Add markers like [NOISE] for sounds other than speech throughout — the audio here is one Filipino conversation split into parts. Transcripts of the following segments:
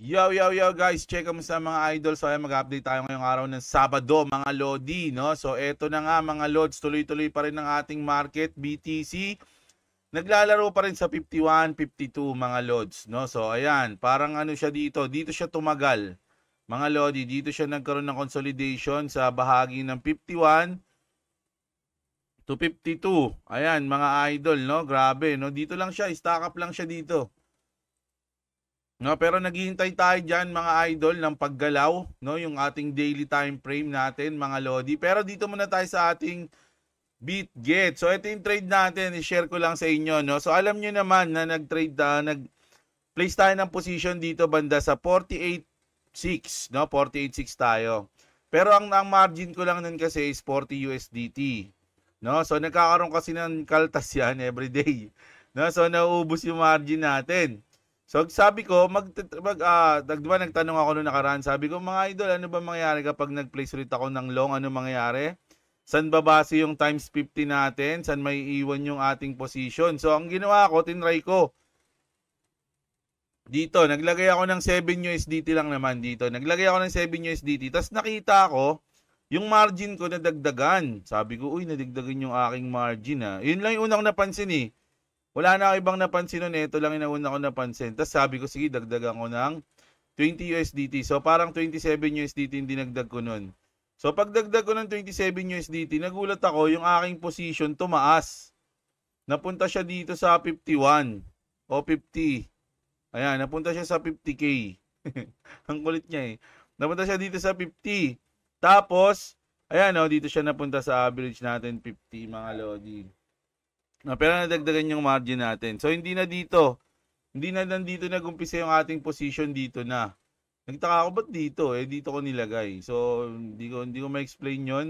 Yo, yo, yo guys, check mo sa mga idol. So ayan, mag-update tayo ngayong araw ng Sabado, mga Lodi. No? So eto na nga mga Lods, tuloy-tuloy pa rin ang ating market, BTC. Naglalaro pa rin sa 51, 52 mga Lods. No? So ayan, parang ano siya dito, dito siya tumagal. Mga Lodi, dito siya nagkaroon ng consolidation sa bahagi ng 51 to 52. Ayan, mga idol, no? Grabe, no? Dito lang siya, stack up lang siya dito. No, pero naghihintay tayo diyan mga idol ng paggalaw, no, yung ating daily time frame natin mga lodi. Pero dito muna tayo sa ating BitGet. So ito yung trade natin, i-share ko lang sa inyo, no. So alam niyo naman na nag-trade uh, ah, nag place tayo ng position dito banda sa 486, no, 486 tayo. Pero ang, ang margin ko lang nun kasi is 40 USDT. No? So nagkakaroon kasi ng kaltas [LAUGHS] yan every day. No? So nauubos yung margin natin. So sabi ko, mag, mag uh, diba, nagtanong ako noong nakaraan, sabi ko, mga idol, ano ba mangyayari kapag nag-place rate ako ng long? Ano mangyayari? San babase yung times 50 natin? San may iwan yung ating position? So ang ginawa ko, tinry ko. Dito, naglagay ako ng 7 USDT lang naman dito. Naglagay ako ng 7 USDT. Tapos nakita ko, yung margin ko nadagdagan. Sabi ko, uy, nadagdagan yung aking margin ha. Ah. Yun lang yung unang napansin eh wala na ako ibang napansin nun. Ito lang inauna ko napansin. Tapos sabi ko, sige, dagdagan ko ng 20 USDT. So parang 27 USDT yung dinagdag ko noon. So pagdagdag ko ng 27 USDT, nagulat ako yung aking position tumaas. Napunta siya dito sa 51 o 50. Ayan, napunta siya sa 50k. [LAUGHS] Ang kulit niya eh. Napunta siya dito sa 50. Tapos, ayan o, oh, dito siya napunta sa average natin 50 mga lodi. No, pero nadagdagan yung margin natin. So, hindi na dito. Hindi na nandito nag-umpisa yung ating position dito na. Nagtaka ako, ba't dito? Eh, dito ko nilagay. So, hindi ko, hindi ko ma-explain yon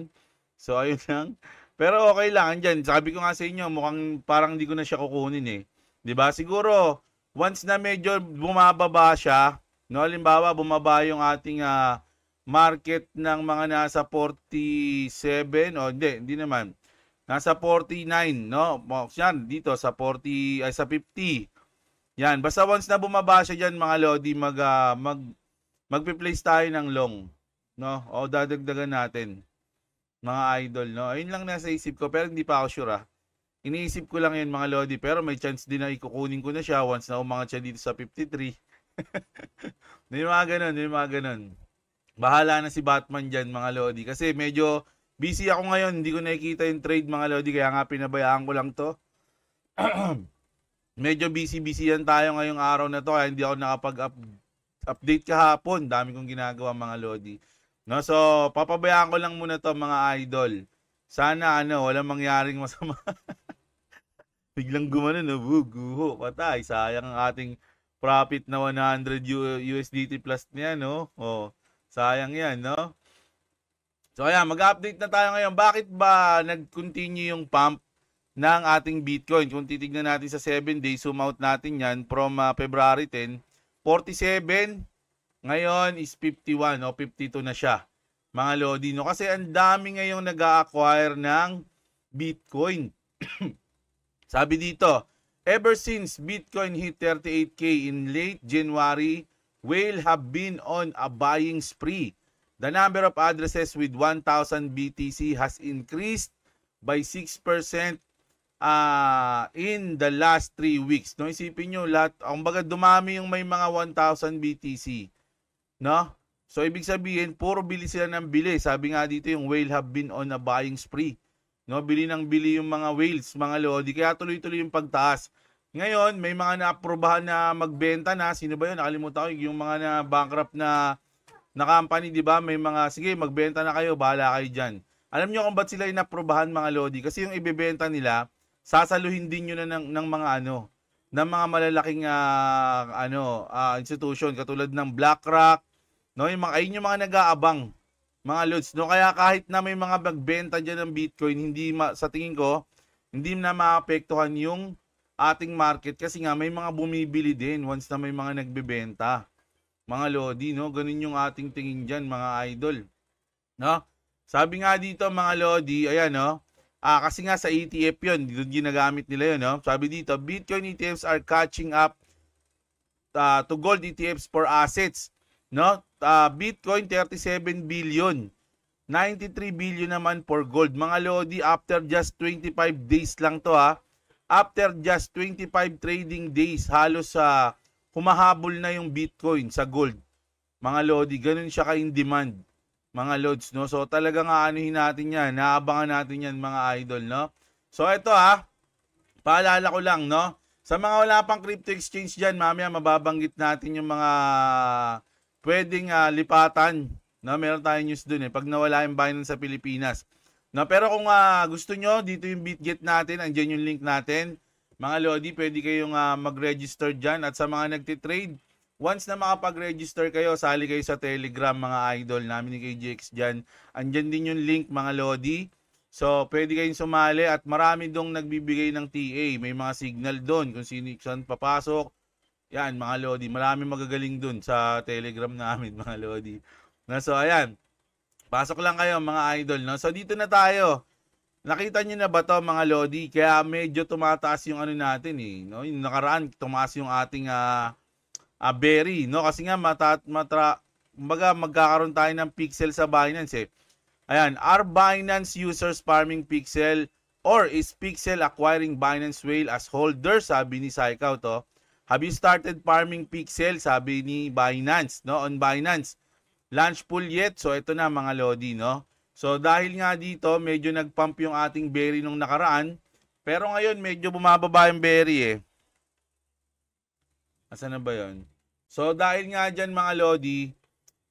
So, [LAUGHS] ayun lang. Pero okay lang, andyan. Sabi ko nga sa inyo, mukhang parang hindi ko na siya kukunin eh. ba diba? Siguro, once na medyo bumababa siya, no, halimbawa, bumaba yung ating uh, market ng mga nasa 47, o oh, hindi, hindi naman, Nasa 49, no? Box Yan, dito sa 40, ay sa 50. Yan, basta once na bumaba siya diyan mga lodi, mag, uh, mag, magpe-place tayo ng long. No? O dadagdagan natin. Mga idol, no? Ayun lang nasa isip ko, pero hindi pa ako sure, ah. Iniisip ko lang yun mga Lodi, pero may chance din na ikukunin ko na siya once na umangat siya dito sa 53. [LAUGHS] may mga ganun, may mga ganun. Bahala na si Batman dyan mga Lodi. Kasi medyo Busy ako ngayon, hindi ko nakikita yung trade mga Lodi, kaya nga pinabayaan ko lang to. [CLEARS THROAT] Medyo busy-busy yan tayo ngayong araw na to, kaya hindi ako nakapag-update kahapon. Dami kong ginagawa mga Lodi. No, so, papabayaan ko lang muna to mga idol. Sana ano, walang mangyaring masama. [LAUGHS] Biglang gumano, no? Guho, patay. Sayang ang ating profit na 100 USDT plus niya, no? Oh, sayang yan, no? So ayan, mag-update na tayo ngayon. Bakit ba nag-continue yung pump ng ating Bitcoin? Kung titignan natin sa 7 days, zoom out natin yan from uh, February 10, 47, ngayon is 51 o 52 na siya. Mga Lodino, kasi ang dami ngayong nag-acquire ng Bitcoin. [CLEARS THROAT] Sabi dito, ever since Bitcoin hit 38K in late January, will have been on a buying spree The number of addresses with 1,000 BTC has increased by 6% uh, ah, in the last 3 weeks. No, isipin nyo, lahat, ang baga dumami yung may mga 1,000 BTC. No? So, ibig sabihin, puro bili sila ng bili. Sabi nga dito yung whale have been on a buying spree. No, bili ng bili yung mga whales, mga lodi. Kaya tuloy-tuloy yung pagtaas. Ngayon, may mga naaprobahan na magbenta na. Sino ba yun? Nakalimutan ko yung mga na bankrupt na na company, di ba? May mga, sige, magbenta na kayo, bahala kayo dyan. Alam nyo kung ba't sila inaprobahan mga Lodi? Kasi yung ibebenta nila, sasaluhin din nyo na ng, ng mga ano, ng mga malalaking uh, ano, uh, institution katulad ng BlackRock, no? Yung mga, ayun yung mga nag-aabang, mga Lods. No? Kaya kahit na may mga magbenta dyan ng Bitcoin, hindi ma, sa tingin ko, hindi na maapektuhan yung ating market kasi nga may mga bumibili din once na may mga nagbebenta mga Lodi, no? Ganun yung ating tingin dyan, mga idol. No? Sabi nga dito, mga Lodi, ayan, no? Ah, kasi nga sa ETF yun, dito ginagamit nila yun, no? Sabi dito, Bitcoin ETFs are catching up uh, to gold ETFs for assets, no? Uh, Bitcoin 37 billion, 93 billion naman for gold. Mga Lodi, after just 25 days lang to, ha? After just 25 trading days, halos sa uh, humahabol na yung Bitcoin sa gold. Mga Lodi, ganun siya ka-in demand. Mga Lods, no? So talaga nga aanuhin natin yan. Naabangan natin yan mga idol, no? So ito ha, ah. paalala ko lang, no? Sa mga wala pang crypto exchange dyan, mamaya mababanggit natin yung mga pwedeng uh, lipatan. No? Meron tayong news dun eh. Pag nawala yung Binance sa Pilipinas. No? Pero kung uh, gusto nyo, dito yung BitGet natin. Andiyan yung link natin. Mga Lodi, pwede kayong uh, mag-register dyan. At sa mga nagtitrade, once na makapag-register kayo, sali kayo sa Telegram mga idol namin ni KJX dyan. Andyan din yung link mga Lodi. So, pwede kayong sumali at marami dong nagbibigay ng TA. May mga signal doon kung sino saan papasok. Yan, mga Lodi. Marami magagaling doon sa Telegram namin, [LAUGHS] mga Lodi. Na, so, ayan. Pasok lang kayo, mga idol. No? So, dito na tayo. Nakita niyo na ba to mga Lodi? Kaya medyo tumataas yung ano natin eh. No? Yung nakaraan, tumaas yung ating uh, uh, berry. No? Kasi nga, mata, matra, kumbaga, magkakaroon tayo ng pixel sa Binance eh. Ayan, are Binance users farming pixel or is pixel acquiring Binance whale as holder? Sabi ni Saikaw to. Have you started farming pixel? Sabi ni Binance, no? On Binance. Launch pool yet? So, ito na mga Lodi, no? So dahil nga dito, medyo nagpump yung ating berry nung nakaraan. Pero ngayon, medyo bumababa yung berry eh. Asa na ba yon? So dahil nga dyan mga Lodi,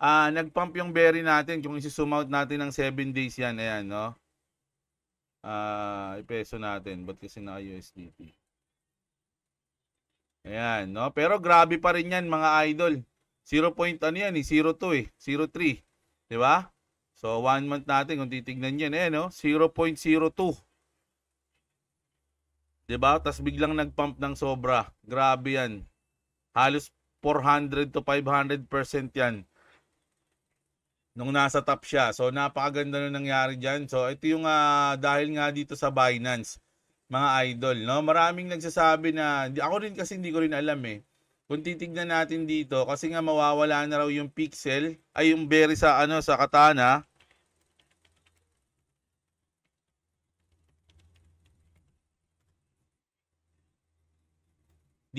uh, nagpump yung berry natin. Kung isi-zoom out natin ng 7 days yan, ayan no. Uh, ipeso natin. Ba't kasi naka USDT? Ayan, no? Pero grabe pa rin yan, mga idol. 0. ano yan, eh? 02 eh. 03. ba? Diba? So, one month natin, kung titignan yan, eh, no? 0.02. Diba? Tapos biglang nag-pump ng sobra. Grabe yan. Halos 400 to 500% yan. Nung nasa top siya. So, napakaganda na nangyari dyan. So, ito yung uh, dahil nga dito sa Binance, mga idol. No? Maraming nagsasabi na, ako rin kasi hindi ko rin alam eh kung titignan natin dito kasi nga mawawala na raw yung pixel ay yung berry sa ano sa katana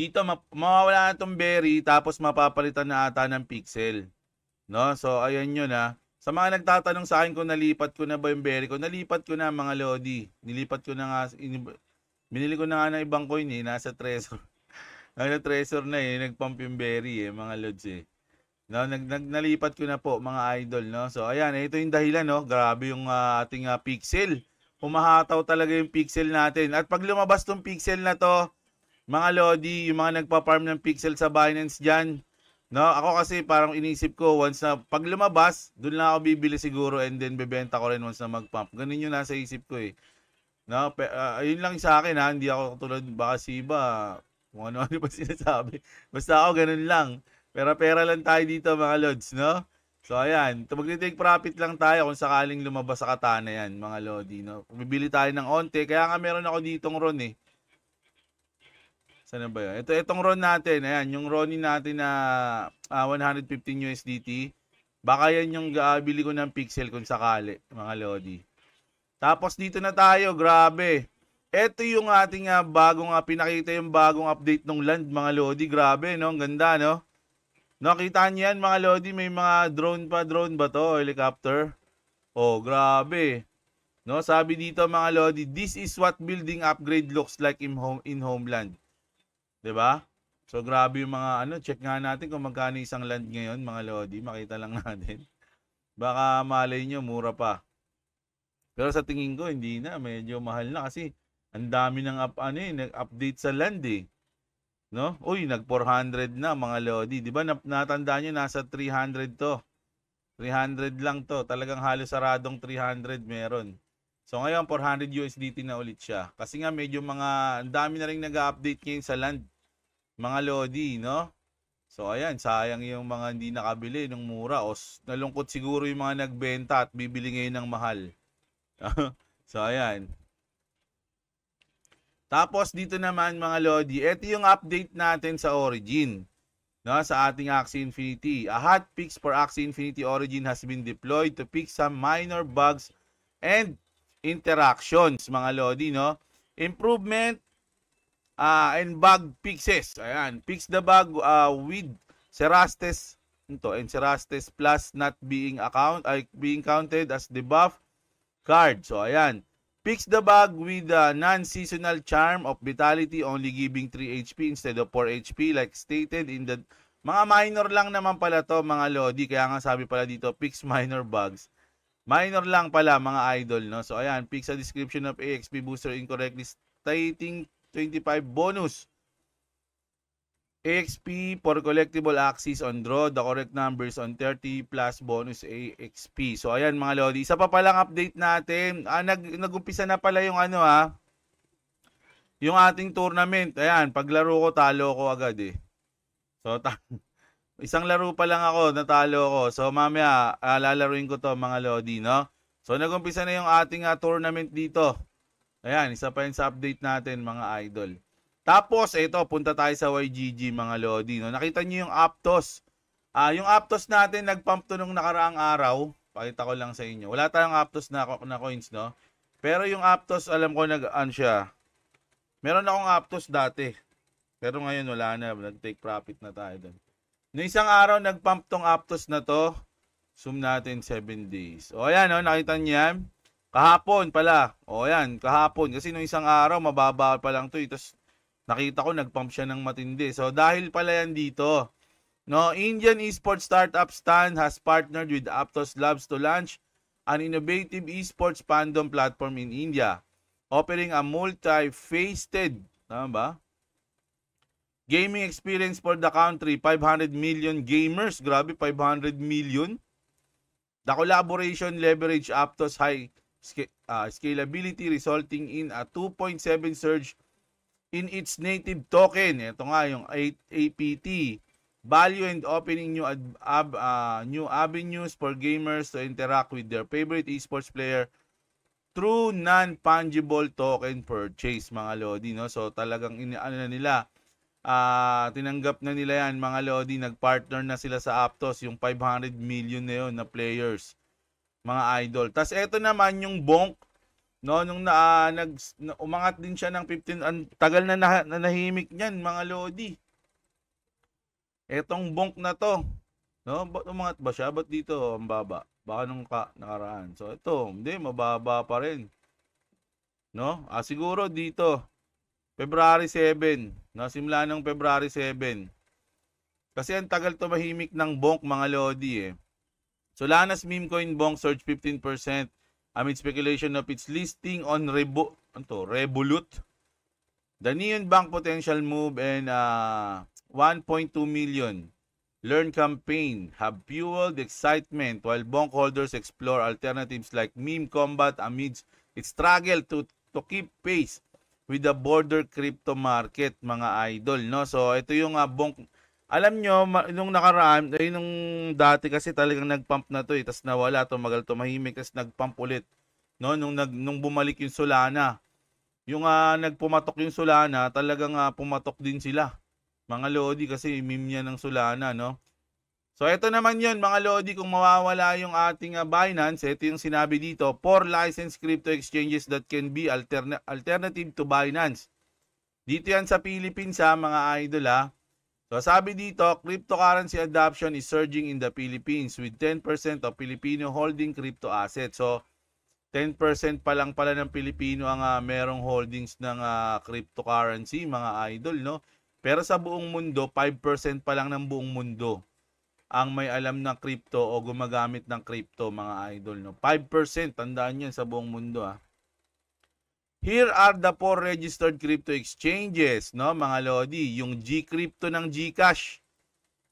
dito mawawala na tong berry tapos mapapalitan na ata ng pixel. No? So ayun yun ha. Ah. Sa mga nagtatanong sa akin kung nalipat ko na ba yung berry ko, nalipat ko na mga lodi. Nilipat ko na nga, binili ko na nga ng ibang coin eh, nasa treasure. [LAUGHS] ano treasure na eh, nagpump yung berry eh, mga lods eh. No, nag, nag, nalipat ko na po mga idol, no? So, ayan, ito yung dahilan, no? Grabe yung uh, ating uh, pixel. Humahataw talaga yung pixel natin. At pag lumabas tong pixel na to, mga Lodi, yung mga nagpa-farm ng pixel sa Binance dyan. No, ako kasi parang inisip ko once na pag lumabas, doon lang ako bibili siguro and then bebenta ko rin once na mag-pump. Ganun yung nasa isip ko eh. No, pe, uh, ah, yun lang sa akin ha, hindi ako tulad baka si iba, kung ano-ano pa [LAUGHS] sinasabi. Basta ako ganun lang. Pera-pera lang tayo dito mga Lods, no? So ayan, magte-take profit lang tayo kung sakaling lumabas sa katana yan mga Lodi, no? Bibili tayo ng onte, kaya nga meron ako ditong ron eh. Sana ba yun? Ito, itong RON natin, ayan, yung RONI natin na uh, 115 USDT. Baka yan yung uh, ko ng pixel kung sakali, mga Lodi. Tapos dito na tayo, grabe. Ito yung ating uh, bagong, uh, pinakita yung bagong update ng land, mga Lodi. Grabe, no? Ang ganda, no? Nakita niyo yan, mga Lodi, may mga drone pa. Drone ba to? Helicopter? Oh, grabe. No, sabi dito mga Lodi, this is what building upgrade looks like in home in homeland. 'Di ba? So grabe yung mga ano, check nga natin kung magkano isang land ngayon, mga lodi, makita lang [LAUGHS] natin. Baka malay nyo mura pa. Pero sa tingin ko hindi na, medyo mahal na kasi ang dami ng up, ano, eh, nag-update sa land eh. No? Uy, nag 400 na mga lodi, 'di ba? Natandaan niyo nasa 300 to. 300 lang to. Talagang halos saradong 300 meron. So ngayon 400 USDT na ulit siya. Kasi nga medyo mga dami na ring nag-update ngayon sa land. Mga lodi, no? So ayan, sayang yung mga hindi nakabili nung mura. O nalungkot siguro yung mga nagbenta at bibili ngayon ng mahal. [LAUGHS] so ayan. Tapos dito naman mga lodi, ito yung update natin sa Origin. No, sa ating Axie Infinity. A hotfix for Axie Infinity Origin has been deployed to fix some minor bugs and interactions mga lodi no improvement uh, ah, and bug fixes ayan fix the bug uh, ah, with Cerastes ito and Cerastes plus not being account ay uh, being counted as debuff card so ayan Fix the bug with the non-seasonal charm of vitality only giving 3 HP instead of 4 HP like stated in the mga minor lang naman pala to mga lodi kaya nga sabi pala dito fix minor bugs Minor lang pala mga idol, no? So ayan, pick sa description of AXP booster incorrectly stating 25 bonus. AXP for collectible axis on draw, the correct numbers on 30 plus bonus AXP. So ayan mga lodi, isa pa palang update natin. Ah, nag, nagumpisa na pala yung ano ha, ah, yung ating tournament. Ayan, paglaro ko, talo ko agad eh. So, [LAUGHS] ta- Isang laro pa lang ako, natalo ako. So mamaya, uh, lalaruin ko to mga Lodi, no? So nagumpisa na yung ating uh, tournament dito. Ayan, isa pa yung sa update natin mga idol. Tapos, ito, punta tayo sa YGG mga Lodi. No? Nakita nyo yung Aptos. Uh, yung Aptos natin, nagpump to nung nakaraang araw. Pakita ko lang sa inyo. Wala tayong Aptos na, na coins, no? Pero yung Aptos, alam ko, nag an siya. Meron akong Aptos dati. Pero ngayon, wala na. Nag-take profit na tayo doon. No isang araw, nagpump tong Aptos na to. Zoom natin 7 days. O ayan, oh, nakita niyo yan. Kahapon pala. O ayan, kahapon. Kasi nung isang araw, mababa pa lang to. Eh. Tapos nakita ko, nagpump siya ng matindi. So dahil pala yan dito. No, Indian esports startup Stan has partnered with Aptos Labs to launch an innovative esports fandom platform in India, offering a multi-faceted, tama ba? Gaming experience for the country, 500 million gamers. Grabe, 500 million. The collaboration leverage Aptos high uh, scalability resulting in a 2.7 surge in its native token. Ito nga yung APT. Value and opening new, ad, ab, uh, new avenues for gamers to interact with their favorite esports player through non-fungible token purchase, mga lodi. No? So talagang inaano nila Uh, tinanggap na nila yan mga Lodi, nagpartner na sila sa Aptos, yung 500 million na yun na players, mga idol. Tapos eto naman yung Bonk, no, nung na, uh, nag, na, umangat din siya ng 15, ang tagal na, na nanahimik niyan mga Lodi. Etong Bonk na to, no, umangat ba siya? Ba't dito oh, ang baba? Baka nung ka, nakaraan. So ito, hindi, mababa pa rin. No? Ah, siguro dito, February 7. No? Simula ng February 7. Kasi ang tagal to mahimik ng bonk mga lodi eh. Solanas meme coin bonk surge 15% amid speculation of its listing on Revo anto, Revolut. The Neon Bank potential move and uh, ah, 1.2 million Learn campaign have fueled excitement while bonk holders explore alternatives like meme combat amid its struggle to, to keep pace with the border crypto market mga idol no so ito yung uh, ah, bonk alam nyo nung nakaraan ay nung dati kasi talagang nagpump na to eh tas nawala tumagal tumahimik tas nagpump ulit no nung nag nung bumalik yung Solana yung uh, nagpumatok yung Solana talagang uh, pumatok din sila mga lodi kasi meme niya ng Solana no So ito naman yon mga Lodi, kung mawawala yung ating uh, Binance, ito yung sinabi dito, for licensed crypto exchanges that can be alterna alternative to Binance. Dito yan sa Philippines ha, ah, mga idol ha. Ah. So sabi dito, cryptocurrency adoption is surging in the Philippines with 10% of Filipino holding crypto assets. So 10% pa lang pala ng Pilipino ang uh, merong holdings ng uh, cryptocurrency, mga idol, no? Pero sa buong mundo, 5% pa lang ng buong mundo ang may alam ng crypto o gumagamit ng crypto mga idol no 5% tandaan yan sa buong mundo ah Here are the four registered crypto exchanges no mga lodi yung GCrypto ng GCash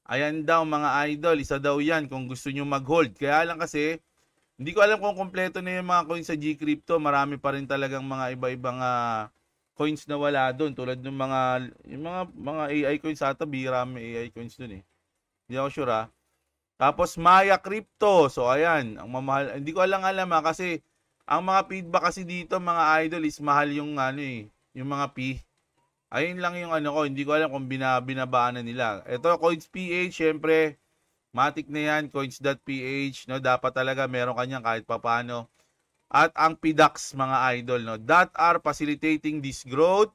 Ayan daw mga idol, isa daw 'yan kung gusto niyo mag-hold. Kaya lang kasi hindi ko alam kung kumpleto na 'yung mga coins sa GCrypto marami pa rin talagang mga iba-ibang uh, coins na wala doon tulad ng mga yung mga mga AI coins ata bira may AI coins doon eh. Hindi ako sure ha. Tapos Maya Crypto. So ayan, ang mamahal. Hindi ko alam alam ha, ah, kasi ang mga feedback kasi dito mga idol is mahal yung ano eh, yung mga P. Ayun lang yung ano ko, hindi ko alam kung bina, binabaan na nila. Ito Coins PH, syempre Matic na yan, coins.ph, no? Dapat talaga meron kanya kahit papano. At ang PDAX mga idol, no? That are facilitating this growth,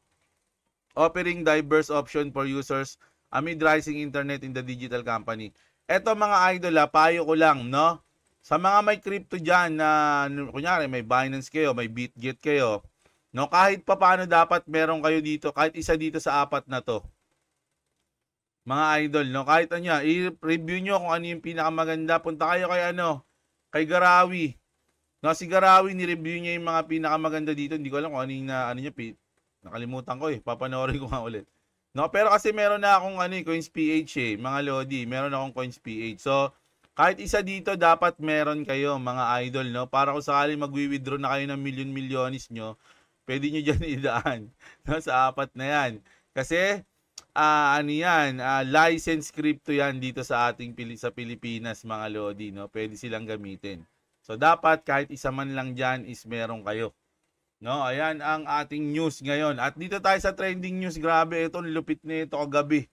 offering diverse options for users amid rising internet in the digital company. Eto mga idol ha, ah, payo ko lang, no? Sa mga may crypto dyan na, ano, kunyari, may Binance kayo, may BitGet kayo, no? Kahit pa paano dapat meron kayo dito, kahit isa dito sa apat na to. Mga idol, no? Kahit ano yan, i-review nyo kung ano yung pinakamaganda. Punta kayo kay ano, kay Garawi. No, si Garawi, ni-review niya yung mga pinakamaganda dito. Hindi ko alam kung ano yung na, ano niya, nakalimutan ko eh. Papanoorin ko nga ulit. No, pero kasi meron na akong ano, eh, Coins PH eh, mga Lodi, meron na akong Coins PH. So, kahit isa dito dapat meron kayo mga idol, no? Para kung sakali magwi-withdraw na kayo ng million-millionis nyo, pwede nyo diyan [LAUGHS] idaan no? sa apat na yan. Kasi, uh, ano yan, uh, license crypto yan dito sa ating Pili sa Pilipinas mga Lodi, no? Pwede silang gamitin. So, dapat kahit isa man lang dyan is meron kayo. No, ayan ang ating news ngayon. At dito tayo sa trending news. Grabe, ito lupit na ito kagabi.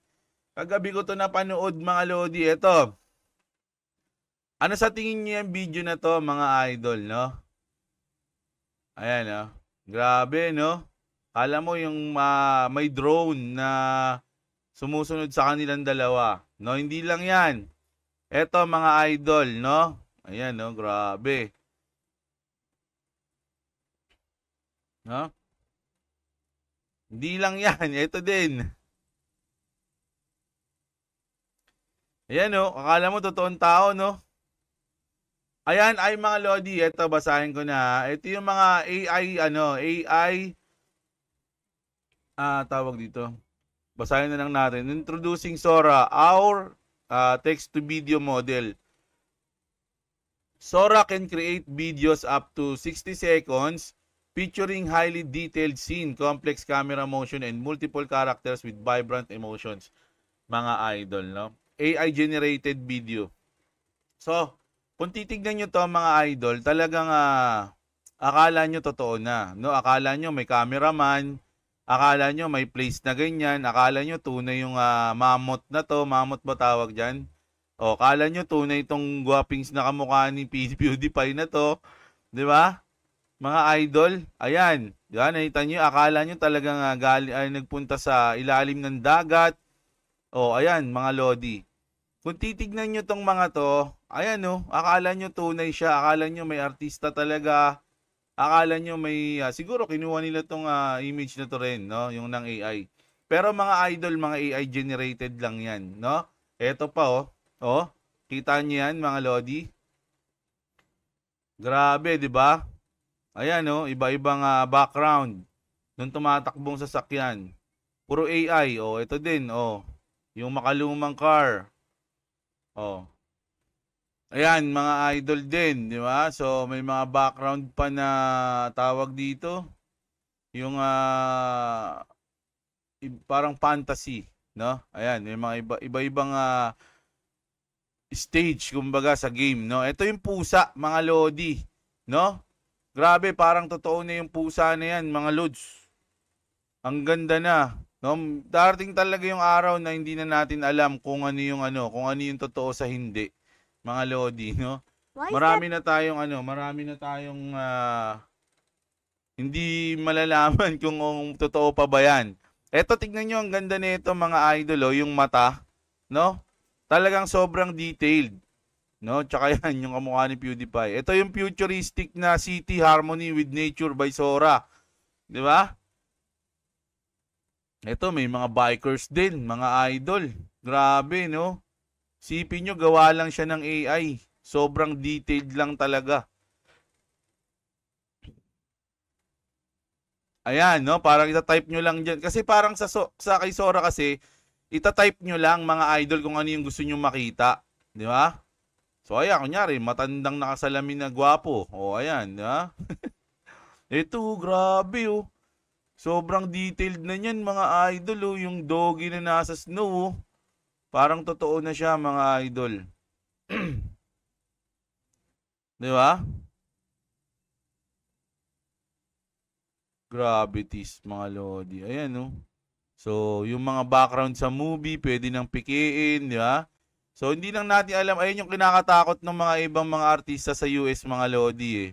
Kagabi ko to napanood mga lodi. Ito. Ano sa tingin niyo yung video na to mga idol, no? Ayan, no? Grabe, no? Kala mo yung uh, may drone na sumusunod sa kanilang dalawa. No, hindi lang yan. Ito mga idol, no? Ayan, no? Grabe. No? Hindi lang yan. [LAUGHS] Ito din. Ayan o. Oh, akala mo totoong tao, no? Ayan ay mga Lodi. Ito, basahin ko na. Ito yung mga AI, ano, AI, ah, tawag dito. Basahin na lang natin. Introducing Sora, our uh, text-to-video model. Sora can create videos up to 60 seconds featuring highly detailed scene, complex camera motion, and multiple characters with vibrant emotions. Mga idol, no? AI-generated video. So, kung titignan nyo to mga idol, talagang uh, akala nyo totoo na. No? Akala nyo may cameraman, akala nyo may place na ganyan, akala nyo tunay yung uh, mamot na to, mamot ba tawag dyan? O, akala nyo tunay itong guwapings na kamukha ni PewDiePie na to. Di ba? mga idol. Ayan, yan, diba, nakita nyo, akala nyo talagang ah, gali, ay, nagpunta sa ilalim ng dagat. O, oh, ayan, mga lodi. Kung titignan nyo tong mga to, ayan oh, akala nyo tunay siya, akala nyo may artista talaga, akala nyo may, uh, siguro kinuha nila tong uh, image na to rin, no, yung ng AI. Pero mga idol, mga AI generated lang yan, no? Eto pa oh, oh, kita nyo yan mga lodi. Grabe, di ba? Ayan o, oh, iba-ibang uh, background nung tumatakbong sasakyan. Puro AI. O, oh, ito din. O, oh, yung makalumang car. O. Oh. Ayan, mga idol din. Di ba? So, may mga background pa na tawag dito. Yung uh, parang fantasy. No? Ayan, may mga iba, iba-ibang uh, stage kumbaga sa game. No? Ito yung pusa, mga lodi. No? Grabe, parang totoo na yung pusa na yan, mga Lods. Ang ganda na. No, darating talaga yung araw na hindi na natin alam kung ano yung ano, kung ano yung totoo sa hindi. Mga Lodi, no? Marami na tayong ano, marami na tayong uh, hindi malalaman [LAUGHS] kung um, totoo pa ba yan. Eto, tignan nyo, ang ganda nito mga idol, oh, yung mata, no? Talagang sobrang detailed. No? Tsaka yan, yung kamukha ni PewDiePie. Ito yung futuristic na City Harmony with Nature by Sora. Di ba? Ito, may mga bikers din, mga idol. Grabe, no? Sipin nyo, gawa lang siya ng AI. Sobrang detailed lang talaga. Ayan, no? Parang itatype nyo lang dyan. Kasi parang sa, sa kay Sora kasi, itatype nyo lang mga idol kung ano yung gusto nyo makita. Di ba? So ayan, kunyari, matandang nakasalamin na gwapo. O ayan, ha? Ito, [LAUGHS] grabe oh. Sobrang detailed na niyan mga idol oh. Yung doggy na nasa snow oh. Parang totoo na siya mga idol. [CLEARS THROAT] Di ba? Gravities mga lodi. Ayan oh. So, yung mga background sa movie, pwede nang pikiin, di ba? So hindi lang natin alam, ayun yung kinakatakot ng mga ibang mga artista sa US mga Lodi eh.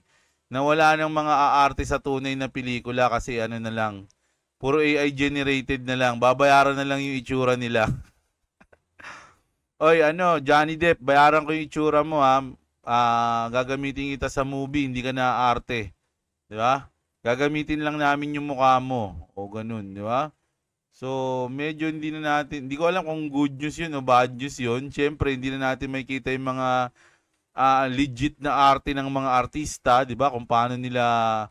Na wala nang mga aarte sa tunay na pelikula kasi ano na lang, puro AI generated na lang. Babayaran na lang yung itsura nila. [LAUGHS] Oy, ano, Johnny Depp, bayaran ko yung itsura mo ha. Uh, gagamitin kita sa movie, hindi ka na arte. Di ba? Gagamitin lang namin yung mukha mo. O ganun, di ba? So, medyo hindi na natin, hindi ko alam kung good news yun o bad news yun. Siyempre, hindi na natin makikita yung mga uh, legit na arte ng mga artista, di ba? Kung paano nila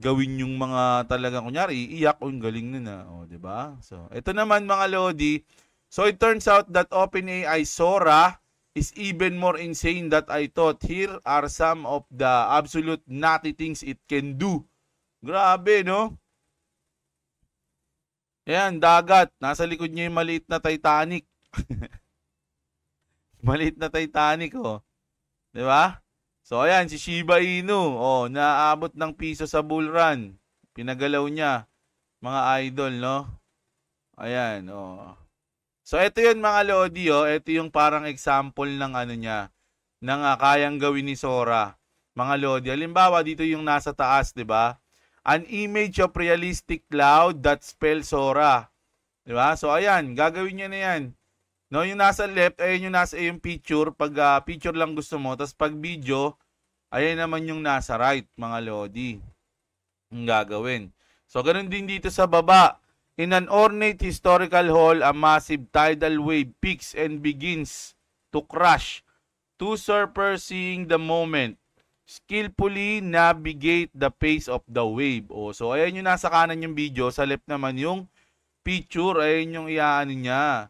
gawin yung mga talaga kunyari iiyak o yung galing nun na ah. oh, di ba so ito naman mga lodi so it turns out that OpenAI Sora is even more insane that I thought here are some of the absolute nutty things it can do grabe no Ayan, dagat. Nasa likod niya yung maliit na Titanic. [LAUGHS] maliit na Titanic, oh. ba? Diba? So, ayan, si Shiba Inu. Oh, naabot ng piso sa bull run. Pinagalaw niya. Mga idol, no? Ayan, oh. So, ito yun mga Lodi, oh. Ito yung parang example ng ano niya. Ng uh, kayang gawin ni Sora. Mga Lodi. Halimbawa, dito yung nasa taas, ba? Diba? an image of realistic cloud that spells Sora. Di ba? So, ayan, gagawin nyo na yan. No, yung nasa left, ayan yung nasa yung picture. Pag uh, picture lang gusto mo, tapos pag video, ayan naman yung nasa right, mga lodi. Ang gagawin. So, ganun din dito sa baba. In an ornate historical hall, a massive tidal wave peaks and begins to crash. Two surfers seeing the moment skillfully navigate the pace of the wave. Oh, so, ayan yung nasa kanan yung video. Sa left naman yung picture. Ayan yung iaan niya.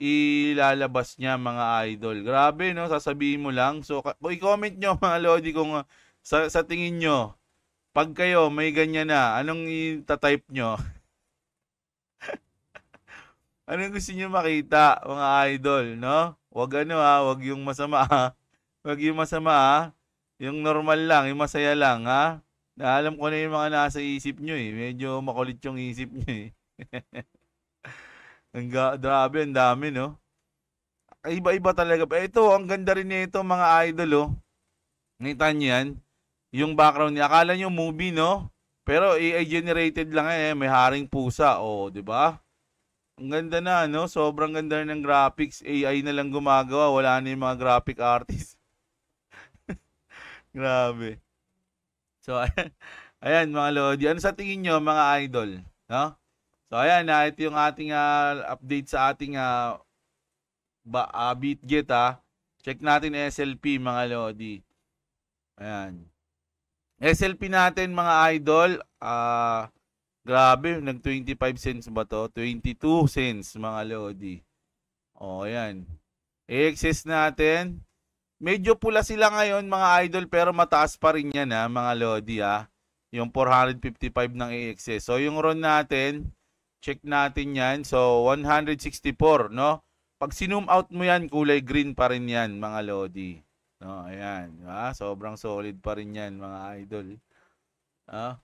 Ilalabas niya mga idol. Grabe, no? Sasabihin mo lang. So, i-comment nyo [LAUGHS] mga lodi kung uh, sa, sa tingin nyo. Pag kayo may ganyan na, anong i-type nyo? [LAUGHS] anong gusto nyo makita mga idol, no? Wag ano ha, ah, wag yung masama ha. Ah. Wag yung masama ha. Ah. Yung normal lang, yung masaya lang, ha? Alam ko na yung mga nasa isip nyo eh. Medyo makulit yung isip nyo eh. [LAUGHS] ang grabe, ang dami, no? Iba-iba talaga. Ito, ang ganda rin nito mga idol, oh. Nakita nyo yan? Yung background niya. Akala nyo movie, no? Pero AI generated lang eh. May haring pusa, oh, di ba? Ang ganda na, no? Sobrang ganda ng graphics. AI na lang gumagawa. Wala na yung mga graphic [LAUGHS] artist. Grabe. So, [LAUGHS] ayan, ayan mga Lodi. Ano sa tingin nyo mga idol? No? So, ayan na. Ah, ito yung ating uh, update sa ating uh, ba, uh, BeatGet ha. Check natin SLP mga Lodi. Ayan. SLP natin mga idol. Ah... Uh, Grabe, nag 25 cents ba to? 22 cents mga Lodi. O, oh, ayan. yan. AXS natin, Medyo pula sila ngayon mga idol pero mataas pa rin yan ha ah, mga Lodi ha. Ah. Yung 455 ng AXS. So yung run natin, check natin yan. So 164 no. Pag sinum out mo yan, kulay green pa rin yan mga Lodi. No, ayan. Ha? Sobrang solid pa rin yan mga idol. Ha? Ah.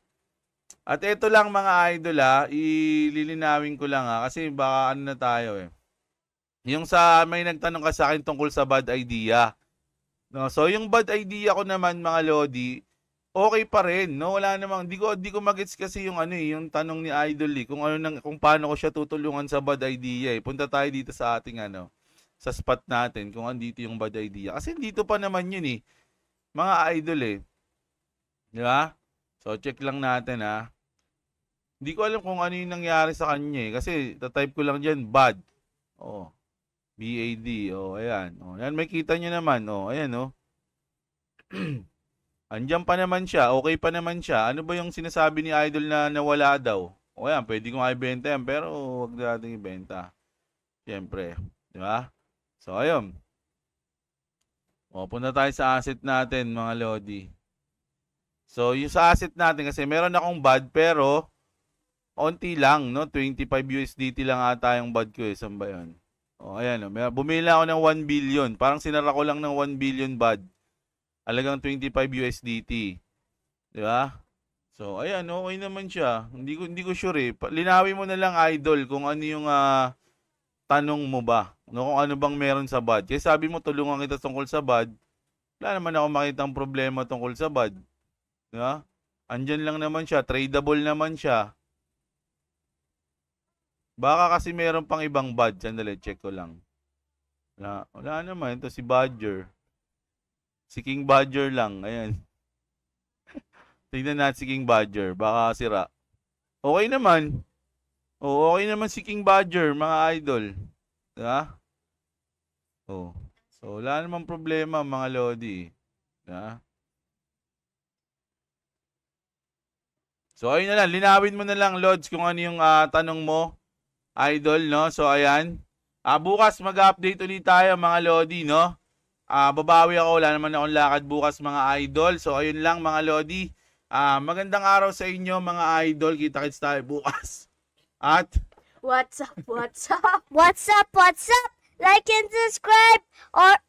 At ito lang mga idol ha, ililinawin ko lang ha kasi baka ano na tayo eh. Yung sa may nagtanong ka sa akin tungkol sa bad idea No, so yung bad idea ko naman mga lodi, okay pa rin, no? Wala namang di ko di ko magets kasi yung ano eh, yung tanong ni Idol eh, kung ano nang kung paano ko siya tutulungan sa bad idea eh. Punta tayo dito sa ating ano sa spot natin kung andito yung bad idea. Kasi dito pa naman yun eh. Mga idol eh. Di ba? So check lang natin ha. Hindi ko alam kung ano yung nangyari sa kanya eh. Kasi tatype ko lang dyan, bad. Oo. BAD. Oh, ayan. Oh, ayan, may kita nyo naman. oh. ayan, oh. [CLEARS THROAT] Andiyan pa naman siya. Okay pa naman siya. Ano ba yung sinasabi ni Idol na nawala daw? O, ayan, pwede kong ibenta yan. Pero, wag natin ibenta. Siyempre. Di ba? So, ayun. O, punta tayo sa asset natin, mga Lodi. So, yung sa asset natin, kasi meron akong bad, pero, onti lang, no? 25 USDT lang ata yung bad ko, eh. Saan ba yun? Oh, ayan. Oh. Bumila ako ng 1 billion. Parang sinara ko lang ng 1 billion bad. Alagang 25 USDT. Di ba? So, ayan, oh. okay naman siya. Hindi ko hindi ko sure eh. Linawi mo na lang idol kung ano yung uh, tanong mo ba. No, kung ano bang meron sa bad. Kasi sabi mo tulungan kita tungkol sa bad. Wala naman ako makita ang problema tungkol sa bad. Di ba? Andyan lang naman siya, tradable naman siya. Baka kasi meron pang ibang badge. Sandali, check ko lang. Wala, wala naman. Ito si Badger. Si King Badger lang. Ayan. [LAUGHS] Tingnan natin si King Badger. Baka sira. Okay naman. O, okay naman si King Badger, mga idol. Ha? Oo. Oh. So, wala namang problema, mga Lodi. Ha? So, ayun na lang. Linawin mo na lang, Lods, kung ano yung uh, tanong mo idol, no? So, ayan. Uh, bukas mag-update ulit tayo mga Lodi, no? Uh, babawi ako, wala naman akong lakad bukas mga idol. So, ayun lang mga Lodi. Uh, magandang araw sa inyo mga idol. Kita-kits tayo bukas. [LAUGHS] At... What's up, what's up? what's up, what's up? Like and subscribe or